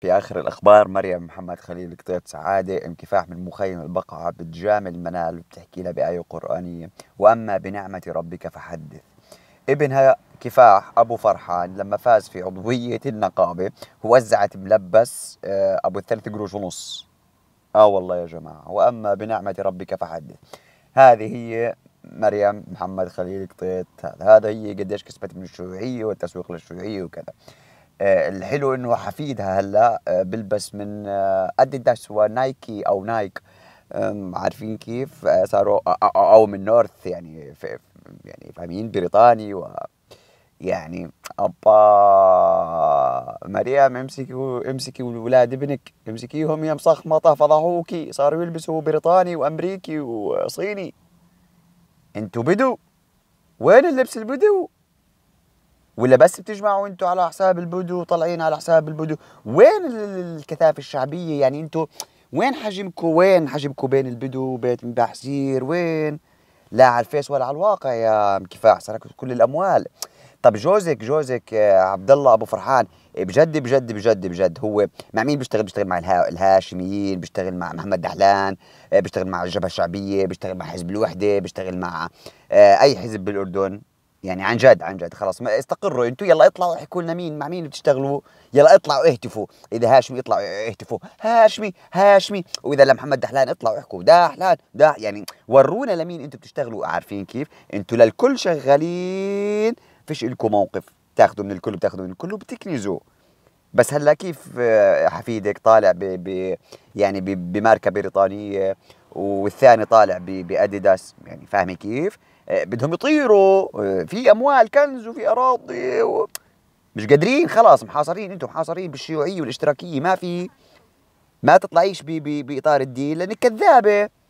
في آخر الأخبار مريم محمد خليل قطيعة سعادة انكفاح من مخيم البقعة بتجامل المنال بتحكي لها بآية قرآنية وأما بنعمة ربك فحدث ابنها كفاح أبو فرحان لما فاز في عضوية النقابة وزعت ملبس آه، أبو الثلاث قروش ونص آه والله يا جماعة وأما بنعمة ربك فحدث هذه هي مريم محمد خليل قطيت هذا هي قديش كسبت من الشيوعية والتسويق للشيوعية وكذا آه، الحلو انه حفيدها هلا آه، بلبس من آه، اديداس ونايكي او نايك عارفين كيف صاروا او من نورث يعني يعني فاهمين بريطاني و يعني ابا مريم امسكي امسكي ولاد ابنك امسكيهم يا مسخمطه فضحوكي صاروا يلبسوا بريطاني وامريكي وصيني انتو بدو وين اللبس البدو ولا بس بتجمعوا انتوا على حساب البدو وطالعين على حساب البدو وين الكثافه الشعبيه يعني انتوا وين حجمكم وين حجمكم بين البدو وبيت مباح سير وين لا على الفيس ولا على الواقع يا كفاح سرقت كل الاموال طب جوزك جوزك آه، عبد الله ابو فرحان إيه، بجد بجد بجد بجد هو مع مين بيشتغل بيشتغل مع الهاشميين بيشتغل مع محمد دحلان آه، بيشتغل مع الجبهه الشعبيه بيشتغل مع حزب الوحده بيشتغل مع آه، اي حزب بالاردن يعني عن جد عن جد خلاص ما استقروا انتوا يلا اطلعوا احكوا لنا مين مع مين بتشتغلوا يلا اطلعوا اهتفوا اذا هاشمي اطلعوا اهتفوا هاشمي هاشمي واذا لمحمد دحلان اطلعوا احكوا دحلان ده يعني ورونا لمين انتوا بتشتغلوا عارفين كيف انتوا للكل شغالين فيش لكم موقف بتاخذوا من الكل بتاخذوا من الكل وبتكنزوا بس هلا كيف آه، حفيدك طالع ب, ب يعني بماركه بريطانيه والثاني طالع باديداس يعني فاهمه كيف؟ آه، بدهم يطيروا آه، في اموال كنز وفي اراضي و... مش قادرين خلاص محاصرين انتم محاصرين بالشيوعيه والاشتراكيه ما في ما تطلعيش باطار الدين لانك كذابه